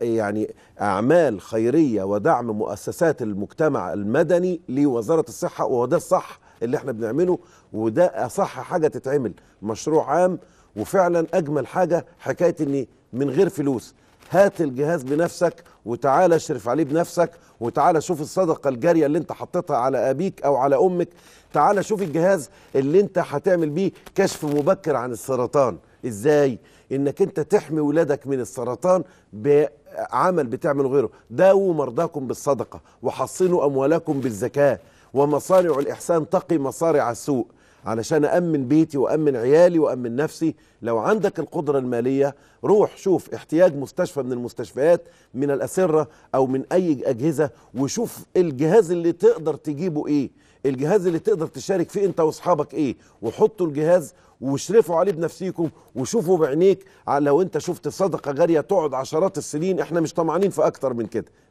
يعني أعمال خيرية ودعم مؤسسات المجتمع المدني لوزارة الصحة وده الصح اللي احنا بنعمله وده أصح حاجة تتعمل مشروع عام وفعلا أجمل حاجة حكاية إن من غير فلوس هات الجهاز بنفسك وتعالى اشرف عليه بنفسك وتعالى شوف الصدقة الجارية اللي انت حطيتها على أبيك أو على أمك تعالى شوف الجهاز اللي انت هتعمل بيه كشف مبكر عن السرطان ازاي انك انت تحمي ولادك من السرطان بعمل بتعمله غيره داووا مرضاكم بالصدقه وحصنوا اموالكم بالزكاه ومصارع الاحسان تقي مصارع السوء علشان أأمن بيتي وأأمن عيالي وأأمن نفسي لو عندك القدرة المالية روح شوف احتياج مستشفى من المستشفيات من الأسرة أو من أي أجهزة وشوف الجهاز اللي تقدر تجيبه إيه الجهاز اللي تقدر تشارك فيه انت واصحابك ايه وحطوا الجهاز واشرفوا عليه بنفسيكم وشوفوا بعينيك لو انت شفت صدقه جاريه تقعد عشرات السنين احنا مش طمعانين في اكتر من كده